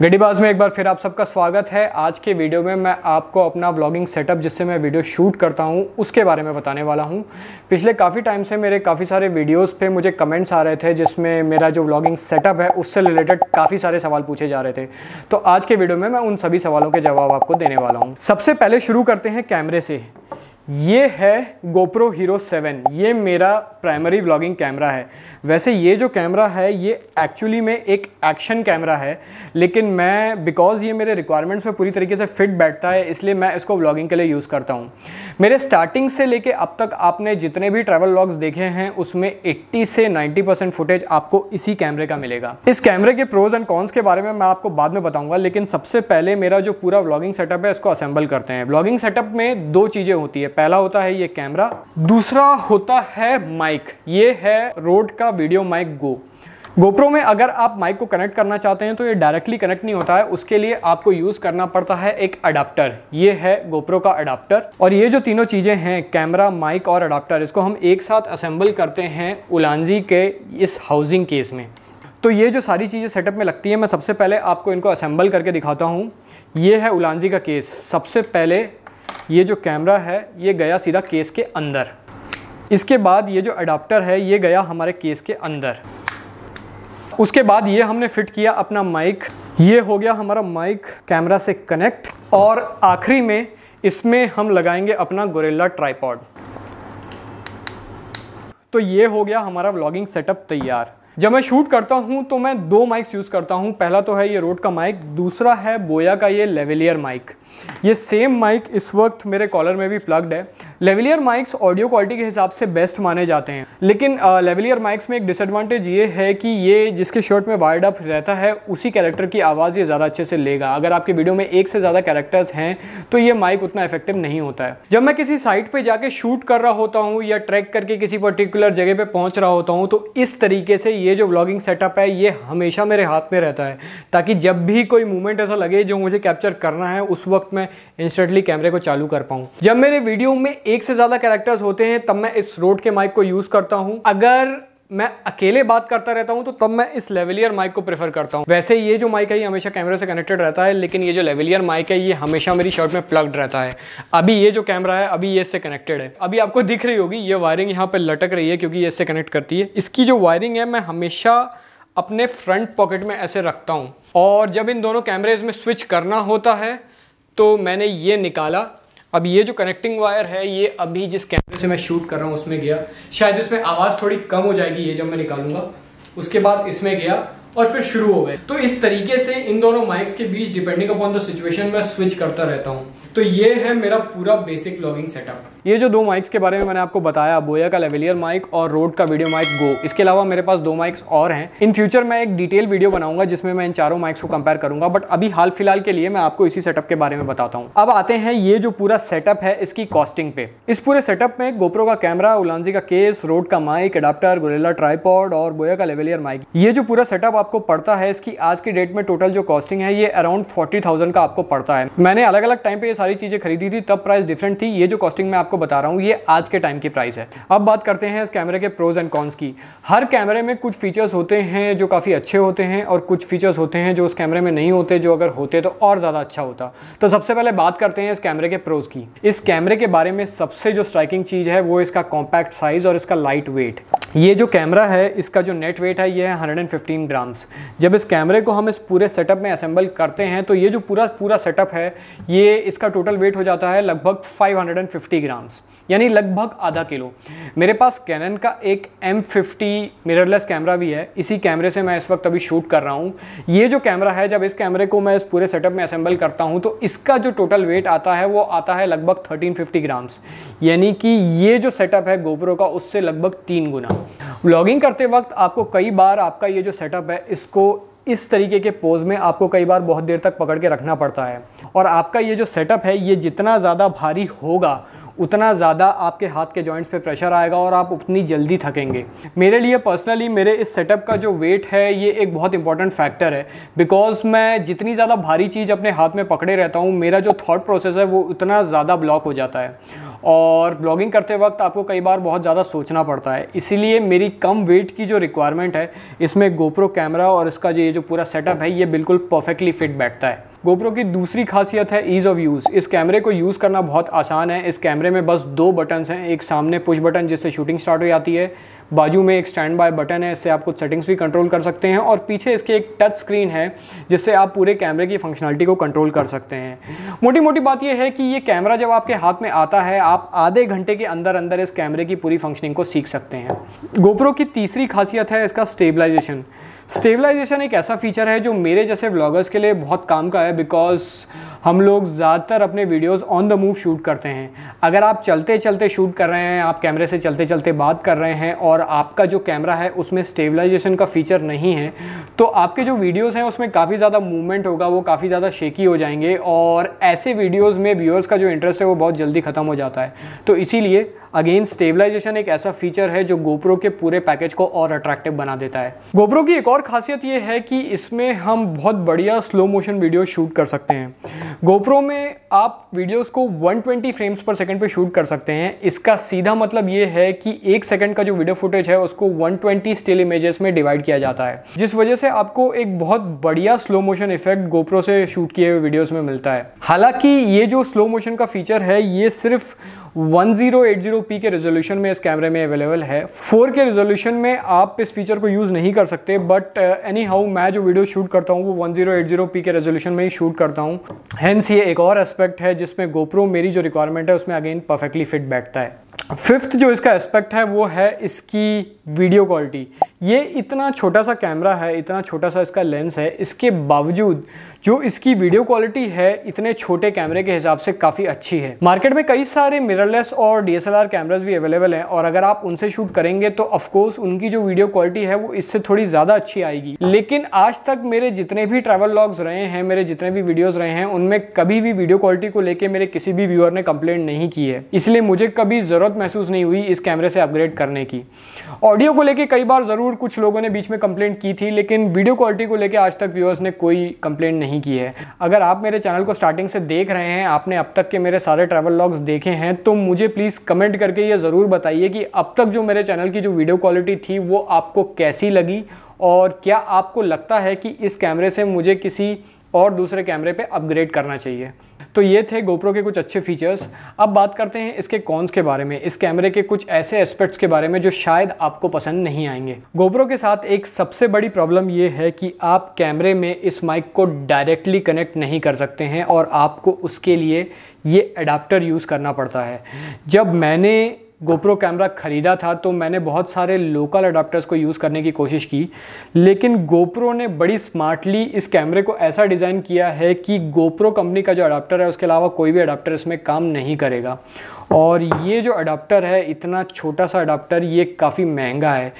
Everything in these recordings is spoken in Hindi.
गड्डीबाज में एक बार फिर आप सबका स्वागत है आज के वीडियो में मैं आपको अपना व्लॉगिंग सेटअप जिससे मैं वीडियो शूट करता हूं उसके बारे में बताने वाला हूं पिछले काफ़ी टाइम से मेरे काफ़ी सारे वीडियोस पे मुझे कमेंट्स आ रहे थे जिसमें मेरा जो व्लॉगिंग सेटअप है उससे रिलेटेड काफ़ी सारे सवाल पूछे जा रहे थे तो आज के वीडियो में मैं उन सभी सवालों के जवाब आपको देने वाला हूँ सबसे पहले शुरू करते हैं कैमरे से ये है GoPro Hero 7 ये मेरा प्राइमरी व्लॉगिंग कैमरा है वैसे ये जो कैमरा है ये एक्चुअली में एक एक्शन कैमरा है लेकिन मैं बिकॉज़ ये मेरे रिक्वायरमेंट्स में पूरी तरीके से फिट बैठता है इसलिए मैं इसको व्लॉगिंग के लिए यूज़ करता हूँ मेरे स्टार्टिंग से लेके अब तक आपने जितने भी ट्रैवल व्लॉग्स देखे हैं उसमें एट्टी से नाइन्टी फुटेज आपको इसी कैमरे का मिलेगा इस कैमरे के प्रोज एंड कॉन्स के बारे में मैं आपको बाद में बताऊँगा लेकिन सबसे पहले मेरा जो पूरा व्लॉगिंग सेटअप है इसको असेंबल करते हैं व्लॉगिंग सेटअप में दो चीज़ें होती है पहला होता है ये कैमरा दूसरा होता है माइक ये है रोड का वीडियो माइक गो गोप्रो में अगर आप माइक को कनेक्ट करना चाहते हैं तो ये डायरेक्टली कनेक्ट नहीं होता है उसके लिए आपको यूज़ करना पड़ता है एक अडाप्टर ये है गोप्रो का अडाप्टर और ये जो तीनों चीज़ें हैं कैमरा माइक और अडाप्टर इसको हम एक साथ असेंबल करते हैं उलानजी के इस हाउसिंग केस में तो ये जो सारी चीज़ें सेटअप में लगती हैं मैं सबसे पहले आपको इनको असेंबल करके दिखाता हूँ ये है उलानजी का केस सबसे पहले ये जो कैमरा है ये गया सीधा केस के अंदर इसके बाद ये जो अडाप्टर है ये गया हमारे केस के अंदर उसके बाद ये हमने फिट किया अपना माइक ये हो गया हमारा माइक कैमरा से कनेक्ट और आखिरी में इसमें हम लगाएंगे अपना गोरेला ट्राईपॉड तो ये हो गया हमारा व्लॉगिंग सेटअप तैयार जब मैं शूट करता हूँ तो मैं दो माइक्स यूज़ करता हूँ पहला तो है ये रोड का माइक दूसरा है बोया का ये लेवलियर माइक ये सेम माइक इस वक्त मेरे कॉलर में भी प्लग्ड है लेवलियर माइक्स ऑडियो क्वालिटी के हिसाब से बेस्ट माने जाते हैं लेकिन लेवलियर माइक्स में एक डिसएडवांटेज ये है कि ये जिसके शर्ट में वायर्ड अप रहता है उसी कैरेक्टर की आवाज़ ये ज़्यादा अच्छे से लेगा अगर आपके वीडियो में एक से ज़्यादा कैरेक्टर्स हैं तो ये माइक उतना इफेक्टिव नहीं होता है जब मैं किसी साइट पर जाके शूट कर रहा होता हूँ या ट्रैक करके किसी पर्टिकुलर जगह पर पहुँच रहा होता हूँ तो इस तरीके से ये जो व्लॉगिंग सेटअप है ये हमेशा मेरे हाथ में रहता है ताकि जब भी कोई मूवमेंट ऐसा लगे जो मुझे कैप्चर करना है उस वक्त मैं इंस्टेंटली कैमरे को चालू कर पाऊँ जब मेरे वीडियो में एक से ज़्यादा कैरेक्टर्स होते हैं तब मैं इस रोड के माइक को यूज़ करता हूँ अगर मैं अकेले बात करता रहता हूँ तो तब मैं इस लेवलियर माइक को प्रेफर करता हूँ वैसे ये जो माइक है ये हमेशा कैमरे से कनेक्टेड रहता है लेकिन ये जो लेवलियर माइक है ये हमेशा मेरी शर्ट में प्लग्ड रहता है अभी ये जो कैमरा है अभी ये इससे कनेक्टेड है अभी आपको दिख रही होगी ये वायरिंग यहाँ पर लटक रही है क्योंकि ये इससे कनेक्ट करती है इसकी जो वायरिंग है मैं हमेशा अपने फ्रंट पॉकेट में ऐसे रखता हूँ और जब इन दोनों कैमरेज में स्विच करना होता है तो मैंने ये निकाला अब ये जो कनेक्टिंग वायर है ये अभी जिस कैमरे से मैं शूट कर रहा हूँ उसमें गया शायद इसमें आवाज़ थोड़ी कम हो जाएगी ये जब मैं निकालूंगा उसके बाद इसमें गया और फिर शुरू हो गए तो इस तरीके से इन दोनों माइक्स के बीच डिपेंडिंग अपॉन द सिचुएशन मैं स्विच करता रहता हूँ तो ये है मेरा पूरा बेसिक लॉगिंग सेटअप ये जो दो माइक्स के बारे में मैंने आपको बताया बोया का लेवलियर माइक और रोड का वीडियो माइक गो इसके अलावा मेरे पास दो माइक्स और हैं इन फ्यूचर मैं एक डिटेल वीडियो बनाऊंगा जिसमें मैं इन चारों माइक्स को कंपेयर करूंगा बट अभी हाल फिलहाल के लिए मैं आपको इसी सेटअप के बारे में बताता हूँ अब आते हैं ये जो पूरा सेटअप है इसकी कॉस्टिंग पे इस पूरे सेटअप में गोप्रो का कैमरा उलांजी का केस रोड का माइक अडाप्टर गोरेला ट्राईपॉड और बोया का लेवलियर माइक ये जो पूरा सेटअप आप आपको पड़ता है इसकी आज की डेट में टोटल जो कॉस्टिंग है ये अराउंड फोर्टी थाउजेंड का आपको पड़ता है मैंने अलग अलग टाइम पे ये सारी चीज़ें खरीदी थी तब प्राइस डिफरेंट थी ये जो कॉस्टिंग मैं आपको बता रहा हूँ ये आज के टाइम की प्राइस है अब बात करते हैं इस कैमरे के प्रोज एंड कॉन्स की हर कैमरे में कुछ फीचर्स होते हैं जो काफ़ी अच्छे होते हैं और कुछ फीचर्स होते हैं जो उस कैमरे में नहीं होते जो अगर होते तो और ज़्यादा अच्छा होता तो सबसे पहले बात करते हैं इस कैमरे के प्रोज की इस कैमरे के बारे में सबसे जो स्ट्राइकिंग चीज़ है वो इसका कॉम्पैक्ट साइज़ और इसका लाइट वेट ये जो कैमरा है इसका जो नेट वेट है ये है 115 ग्राम एडवांस जब इस कैमरे को हम इस पूरे सेटअप में असेंबल करते हैं तो ये जो पूरा पूरा सेटअप है ये इसका टोटल वेट हो जाता है लगभग 550 ग्राम्स यानी लगभग आधा किलो मेरे पास कैनन का एक एम फिफ्टी मिररलेस कैमरा भी है इसी कैमरे से मैं इस वक्त अभी शूट कर रहा हूँ ये जो कैमरा है जब इस कैमरे को मैं इस पूरे सेटअप में असेंबल करता हूँ तो इसका जो टोटल वेट आता है वो आता है लगभग 1350 ग्राम्स यानी कि ये जो सेटअप है गोप्रो का उससे लगभग तीन गुना ब्लॉगिंग करते वक्त आपको कई बार आपका ये जो सेटअप है इसको इस तरीके के पोज में आपको कई बार बहुत देर तक पकड़ के रखना पड़ता है और आपका ये जो सेटअप है ये जितना ज़्यादा भारी होगा उतना ज़्यादा आपके हाथ के जॉइंट्स पे प्रेशर आएगा और आप उतनी जल्दी थकेंगे मेरे लिए पर्सनली मेरे इस सेटअप का जो वेट है ये एक बहुत इंपॉर्टेंट फैक्टर है बिकॉज मैं जितनी ज़्यादा भारी चीज़ अपने हाथ में पकड़े रहता हूँ मेरा जो थाट प्रोसेस है वो उतना ज़्यादा ब्लॉक हो जाता है और ब्लॉगिंग करते वक्त आपको कई बार बहुत ज़्यादा सोचना पड़ता है इसीलिए मेरी कम वेट की जो रिक्वायरमेंट है इसमें गोप्रो कैमरा और इसका जो ये जो पूरा सेटअप है ये बिल्कुल परफेक्टली फिट बैठता है गोप्रो की दूसरी खासियत है ईज़ ऑफ यूज़ इस कैमरे को यूज़ करना बहुत आसान है इस कैमरे में बस दो बटन्स हैं एक सामने पुश बटन जिससे शूटिंग स्टार्ट हो जाती है बाजू में एक स्टैंड बाय बटन है इससे आप कुछ सेटिंग्स भी कंट्रोल कर सकते हैं और पीछे इसके एक टच स्क्रीन है जिससे आप पूरे कैमरे की फंक्शनलिटी को कंट्रोल कर सकते हैं मोटी मोटी बात यह है कि ये कैमरा जब आपके हाथ में आता है आप आधे घंटे के अंदर अंदर इस कैमरे की पूरी फंक्शनिंग को सीख सकते हैं गोप्रो की तीसरी खासियत है इसका स्टेबलाइजेशन स्टेबलाइजेशन एक ऐसा फीचर है जो मेरे जैसे व्लॉगर्स के लिए बहुत काम का है बिकॉज हम लोग ज़्यादातर अपने videos on the move shoot करते हैं अगर आप चलते चलते शूट कर रहे हैं आप कैमरे से चलते चलते बात कर रहे हैं और और आपका जो कैमरा है उसमें स्टेबलाइजेशन का फीचर नहीं है तो आपके जो वीडियोस हैं उसमें काफ़ी ज़्यादा मूवमेंट होगा वो काफ़ी ज़्यादा शेकी हो जाएंगे और ऐसे वीडियोस में व्यूअर्स का जो इंटरेस्ट है वो बहुत जल्दी ख़त्म हो जाता है तो इसीलिए अगेन स्टेबलाइजेशन एक ऐसा फीचर है जो गोप्रो के पूरे पैकेज को और अट्रैक्टिव बना देता है गोप्रो की एक और खासियत यह है कि इसमें हम बहुत बढ़िया स्लो मोशन वीडियो शूट कर सकते हैं गोप्रो में आप वीडियोस को 120 फ्रेम्स पर सेकंड पे शूट कर सकते हैं इसका सीधा मतलब यह है कि एक सेकंड का जो वीडियो फुटेज है उसको 120 स्टिल इमेजेस में डिवाइड किया जाता है जिस वजह से आपको एक बहुत बढ़िया स्लो मोशन इफेक्ट गोप्रो से शूट किए हुए वीडियोस में मिलता है हालांकि ये जो स्लो मोशन का फीचर है ये सिर्फ 1080 पी के रेजोल्यूशन में इस कैमरे में अवेलेबल है फोर के रेजोल्यूशन में आप इस फीचर को यूज़ नहीं कर सकते बट एनी हाउ मैं जो वीडियो शूट करता हूँ वो जीरो पी के रेजोल्यूशन में ही शूट करता हूँ हैंस ये एक और एस्पेक्ट है जिसमें गोप्रो मेरी जो रिक्वायरमेंट है उसमें अगेन परफेक्टली फिट बैठता है फिफ्थ जो इसका एस्पेक्ट है वो है इसकी वीडियो क्वालिटी ये इतना छोटा सा कैमरा है इतना छोटा सा इसका लेंस है इसके बावजूद जो इसकी वीडियो क्वालिटी है इतने छोटे कैमरे के हिसाब से काफ़ी अच्छी है मार्केट में कई सारे मिररलेस और डीएसएलआर कैमरास भी अवेलेबल हैं और अगर आप उनसे शूट करेंगे तो ऑफकोर्स उनकी जो वीडियो क्वालिटी है वो इससे थोड़ी ज़्यादा अच्छी आएगी लेकिन आज तक मेरे जितने भी ट्रैवल लॉग्स रहे हैं मेरे जितने भी वीडियोज़ रहे हैं उनमें कभी भी वीडियो क्वालिटी को लेकर मेरे किसी भी व्यूअर ने कंप्लेंट नहीं की है इसलिए मुझे कभी ज़रूरत ज़रूरत महसूस नहीं हुई इस कैमरे से अपग्रेड करने की ऑडियो को लेके कई बार ज़रूर कुछ लोगों ने बीच में कंप्लेंट की थी लेकिन वीडियो क्वालिटी को लेके आज तक व्यूअर्स ने कोई कंप्लेंट नहीं की है अगर आप मेरे चैनल को स्टार्टिंग से देख रहे हैं आपने अब तक के मेरे सारे ट्रैवल लॉग्स देखे हैं तो मुझे प्लीज़ कमेंट करके ये ज़रूर बताइए कि अब तक जो मेरे चैनल की जो वीडियो क्वालिटी थी वो आपको कैसी लगी और क्या आपको लगता है कि इस कैमरे से मुझे किसी और दूसरे कैमरे पे अपग्रेड करना चाहिए तो ये थे गोप्रो के कुछ अच्छे फीचर्स अब बात करते हैं इसके कॉन्स के बारे में इस कैमरे के कुछ ऐसे एस्पेक्ट्स के बारे में जो शायद आपको पसंद नहीं आएंगे गोप्रो के साथ एक सबसे बड़ी प्रॉब्लम ये है कि आप कैमरे में इस माइक को डायरेक्टली कनेक्ट नहीं कर सकते हैं और आपको उसके लिए ये अडाप्टर यूज़ करना पड़ता है जब मैंने गोप्रो कैमरा ख़रीदा था तो मैंने बहुत सारे लोकल अडाप्टर्स को यूज़ करने की कोशिश की लेकिन गोप्रो ने बड़ी स्मार्टली इस कैमरे को ऐसा डिज़ाइन किया है कि गोप्रो कंपनी का जो अडाप्टर है उसके अलावा कोई भी अडाप्टर इसमें काम नहीं करेगा और ये जो अडाप्टर है इतना छोटा सा अडाप्टर ये काफ़ी महंगा है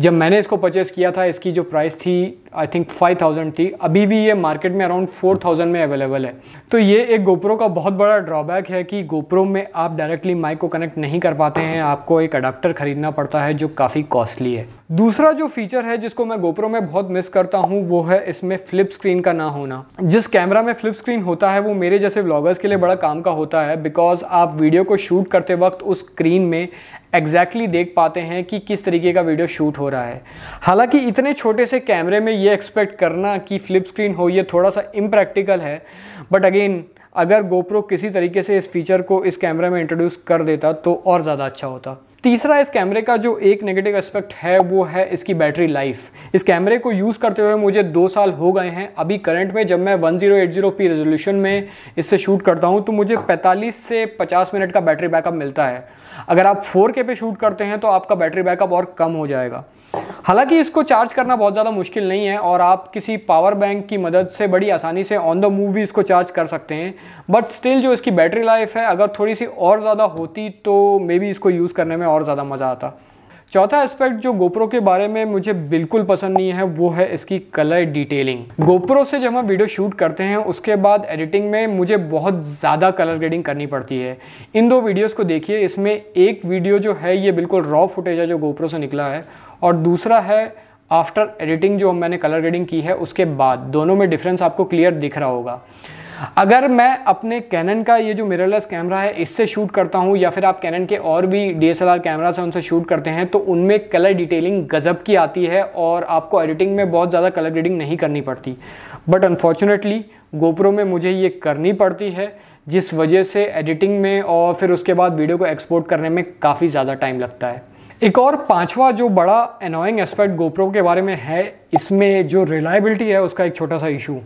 जब मैंने इसको परचेज़ किया था इसकी जो प्राइस थी आई थिंक 5000 थी अभी भी ये मार्केट में अराउंड 4000 में अवेलेबल है तो ये एक गोप्रो का बहुत बड़ा ड्रॉबैक है कि गोप्रो में आप डायरेक्टली माइक को कनेक्ट नहीं कर पाते हैं आपको एक अडाप्टर खरीदना पड़ता है जो काफ़ी कॉस्टली है दूसरा जो फीचर है जिसको मैं गोप्रो में बहुत मिस करता हूँ वो है इसमें फ्लिप स्क्रीन का ना होना जिस कैमरा में फ्लिप स्क्रीन होता है वो मेरे जैसे ब्लॉगर्स के लिए बड़ा काम का होता है बिकॉज आप वीडियो को शूट करते वक्त उस स्क्रीन में एग्जैक्टली exactly देख पाते हैं कि किस तरीके का वीडियो शूट हो रहा है हालांकि इतने छोटे से कैमरे में ये एक्सपेक्ट करना कि फ्लिप स्क्रीन हो ये थोड़ा सा इम्प्रैक्टिकल है बट अगेन अगर गोप्रो किसी तरीके से इस फीचर को इस कैमरे में इंट्रोड्यूस कर देता तो और ज़्यादा अच्छा होता तीसरा इस कैमरे का जो एक नेगेटिव एस्पेक्ट है वो है इसकी बैटरी लाइफ इस कैमरे को यूज़ करते हुए मुझे दो साल हो गए हैं अभी करंट में जब मैं 1080p रेजोल्यूशन में इससे शूट करता हूँ तो मुझे 45 से 50 मिनट का बैटरी बैकअप मिलता है अगर आप 4K पे शूट करते हैं तो आपका बैटरी बैकअप और कम हो जाएगा हालांकि इसको चार्ज करना बहुत ज़्यादा मुश्किल नहीं है और आप किसी पावर बैंक की मदद से बड़ी आसानी से ऑन द मूव भी इसको चार्ज कर सकते हैं बट स्टिल जो इसकी बैटरी लाइफ है अगर थोड़ी सी और ज़्यादा होती तो मे बी इसको यूज़ करने में और ज़्यादा मज़ा आता चौथा एस्पेक्ट जो गोप्रो के बारे में मुझे बिल्कुल पसंद नहीं है वो है इसकी कलर डिटेलिंग गोप्रो से जब हम वीडियो शूट करते हैं उसके बाद एडिटिंग में मुझे बहुत ज़्यादा कलर ग्रेडिंग करनी पड़ती है इन दो वीडियोस को देखिए इसमें एक वीडियो जो है ये बिल्कुल रॉ फुटेज है जो गोप्रो से निकला है और दूसरा है आफ्टर एडिटिंग जो मैंने कलर ग्रेडिंग की है उसके बाद दोनों में डिफरेंस आपको क्लियर दिख रहा होगा अगर मैं अपने कैनन का ये जो मिररलेस कैमरा है इससे शूट करता हूँ या फिर आप कैनन के और भी डी एस कैमरास हैं उनसे शूट करते हैं तो उनमें कलर डिटेलिंग गज़ब की आती है और आपको एडिटिंग में बहुत ज़्यादा कलर ग्रेडिंग नहीं करनी पड़ती बट अनफॉर्चुनेटली गोप्रो में मुझे ये करनी पड़ती है जिस वजह से एडिटिंग में और फिर उसके बाद वीडियो को एक्सपोर्ट करने में काफ़ी ज़्यादा टाइम लगता है एक और पांचवा जो बड़ा अनोइंग एस्पेक्ट गोप्रो के बारे में है इसमें जो रिलायबिलिटी है उसका एक छोटा सा इशू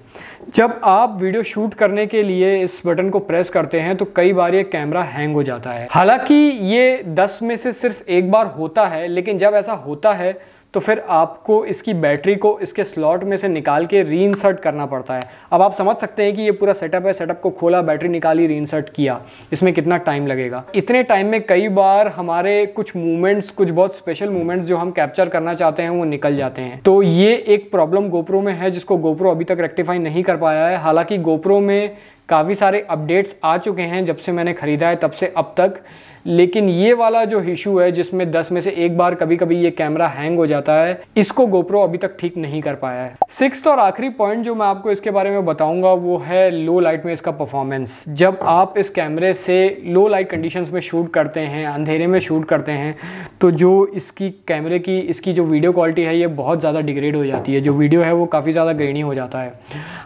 जब आप वीडियो शूट करने के लिए इस बटन को प्रेस करते हैं तो कई बार ये कैमरा हैंग हो जाता है हालांकि ये 10 में से सिर्फ एक बार होता है लेकिन जब ऐसा होता है तो फिर आपको इसकी बैटरी को इसके स्लॉट में से निकाल के री करना पड़ता है अब आप समझ सकते हैं कि ये पूरा सेटअप है सेटअप को खोला बैटरी निकाली री किया इसमें कितना टाइम लगेगा इतने टाइम में कई बार हमारे कुछ मूवमेंट्स कुछ बहुत स्पेशल मूवमेंट्स जो हम कैप्चर करना चाहते हैं वो निकल जाते हैं तो ये एक प्रॉब्लम गोप्रो में है जिसको गोप्रो अभी तक रेक्टिफाई नहीं कर पाया है हालांकि गोप्रो में काफ़ी सारे अपडेट्स आ चुके हैं जब से मैंने ख़रीदा है तब से अब तक लेकिन ये वाला जो इशू है जिसमें 10 में से एक बार कभी कभी ये कैमरा हैंग हो जाता है इसको गोप्रो अभी तक ठीक नहीं कर पाया है सिक्स और आखिरी पॉइंट जो मैं आपको इसके बारे में बताऊंगा वो है लो लाइट में इसका परफॉर्मेंस जब आप इस कैमरे से लो लाइट कंडीशंस में शूट करते हैं अंधेरे में शूट करते हैं तो जो इसकी कैमरे की इसकी जो वीडियो क्वालिटी है ये बहुत ज़्यादा डिग्रेड हो जाती है जो वीडियो है वो काफ़ी ज़्यादा ग्रेनी हो जाता है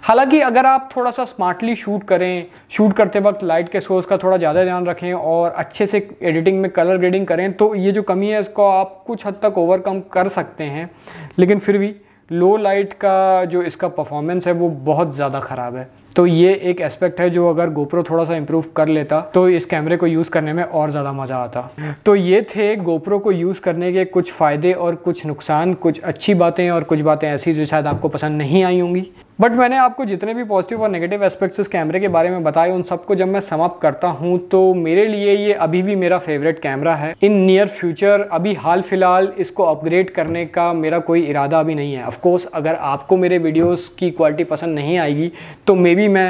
हालांकि अगर आप थोड़ा सा स्मार्टली शूट करें शूट करते वक्त लाइट के सोर्स का थोड़ा ज़्यादा ध्यान रखें और अच्छे से एडिटिंग में कलर ग्रेडिंग करें तो ये जो कमी है इसको आप कुछ हद तक ओवरकम कर सकते हैं लेकिन फिर भी लो लाइट का जो इसका परफॉर्मेंस है वो बहुत ज़्यादा ख़राब है तो ये एक एस्पेक्ट है जो अगर गोप्रो थोड़ा सा इम्प्रूव कर लेता तो इस कैमरे को यूज़ करने में और ज़्यादा मज़ा आता तो ये थे गोप्रो को यूज़ करने के कुछ फ़ायदे और कुछ नुकसान कुछ अच्छी बातें और कुछ बातें ऐसी जो शायद आपको पसंद नहीं आई होंगी बट मैंने आपको जितने भी पॉजिटिव और नेगेटिव एस्पेक्ट्स इस कैमरे के बारे में बताए उन सबको जब मैं समाप्त करता हूँ तो मेरे लिए ये अभी भी मेरा फेवरेट कैमरा है इन नियर फ्यूचर अभी हाल फिलहाल इसको अपग्रेड करने का मेरा कोई इरादा अभी नहीं है ऑफकोर्स अगर आपको मेरे वीडियोस की क्वालिटी पसंद नहीं आएगी तो मे बी मैं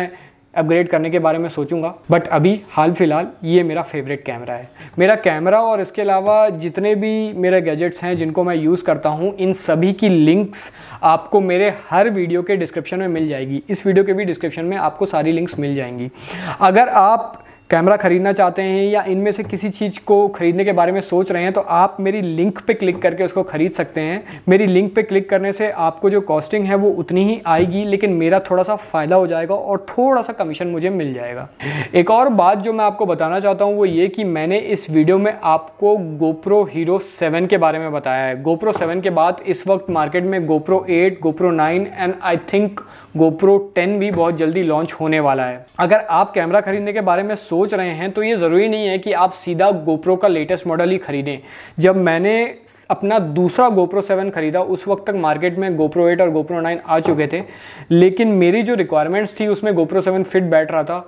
अपग्रेड करने के बारे में सोचूंगा बट अभी हाल फिलहाल ये मेरा फेवरेट कैमरा है मेरा कैमरा और इसके अलावा जितने भी मेरे गैजेट्स हैं जिनको मैं यूज़ करता हूँ इन सभी की लिंक्स आपको मेरे हर वीडियो के डिस्क्रिप्शन में मिल जाएगी इस वीडियो के भी डिस्क्रिप्शन में आपको सारी लिंक्स मिल जाएंगी अगर आप कैमरा ख़रीदना चाहते हैं या इनमें से किसी चीज़ को ख़रीदने के बारे में सोच रहे हैं तो आप मेरी लिंक पे क्लिक करके उसको ख़रीद सकते हैं मेरी लिंक पे क्लिक करने से आपको जो कॉस्टिंग है वो उतनी ही आएगी लेकिन मेरा थोड़ा सा फ़ायदा हो जाएगा और थोड़ा सा कमीशन मुझे मिल जाएगा एक और बात जो मैं आपको बताना चाहता हूँ वो ये कि मैंने इस वीडियो में आपको गोप्रो हीरो सेवन के बारे में बताया है गोप्रो सेवन के बाद इस वक्त मार्केट में GoPro eight GoPro nine and I think GoPro ten भी बहुत जल्दी लॉन्च होने वाला है अगर आप कैमरा ख़रीदने के बारे में सोच सोच रहे हैं तो ये ज़रूरी नहीं है कि आप सीधा गोप्रो का लेटेस्ट मॉडल ही खरीदें जब मैंने अपना दूसरा गोप्रो सेवन ख़रीदा उस वक्त तक मार्केट में गोप्रो एट और गोप्रो नाइन आ चुके थे लेकिन मेरी जो रिक्वायरमेंट्स थी उसमें गोप्रो सेवन फिट बैठ रहा था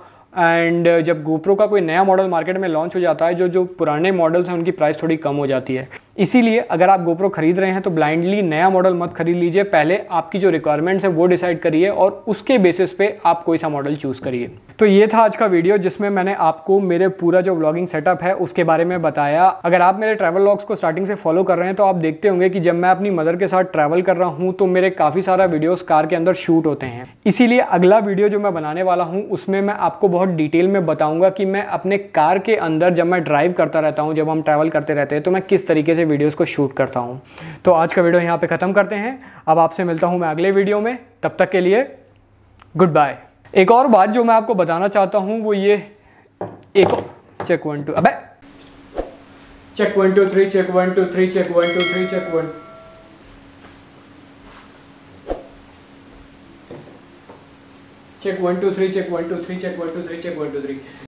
एंड जब गोप्रो का कोई नया मॉडल मार्केट में लॉन्च हो जाता है जो जो पुराने मॉडल्स हैं उनकी प्राइस थोड़ी कम हो जाती है इसीलिए अगर आप गोप्रो खरीद रहे हैं तो ब्लाइंडली नया मॉडल मत खरीद लीजिए पहले आपकी जो रिक्वायरमेंट्स है वो डिसाइड करिए और उसके बेसिस पे आप कोई सा मॉडल चूज़ करिए तो ये था आज का वीडियो जिसमें मैंने आपको मेरे पूरा जो ब्लॉगिंग सेटअप है उसके बारे में बताया अगर आप मेरे ट्रैवल लॉग्स को स्टार्टिंग से फॉलो कर रहे हैं तो आप देखते होंगे कि जब मैं अपनी मदर के साथ ट्रैवल कर रहा हूँ तो मेरे काफ़ी सारा वीडियो कार के अंदर शूट होते हैं इसीलिए अगला वीडियो जो मैं बनाने वाला हूँ उसमें मैं आपको बहुत डिटेल में बताऊंगा कि मैं अपने कार के अंदर जब मैं ड्राइव करता रहता हूँ जब हम ट्रैवल करते रहते हैं तो मैं किस तरीके से वीडियोस को शूट करता हूँ तो आज का वीडियो यहाँ पे ख़त्म करते हैं अब आपसे मिलता हूँ मैं अगले वीडियो में तब तक के लिए गुड बाय एक और बात जो मैं आपको बताना चाहता हूँ वो ये एक चेक वन टू अब check one two three check one two three check one two three check one check one two three check one two three check one two three check one two three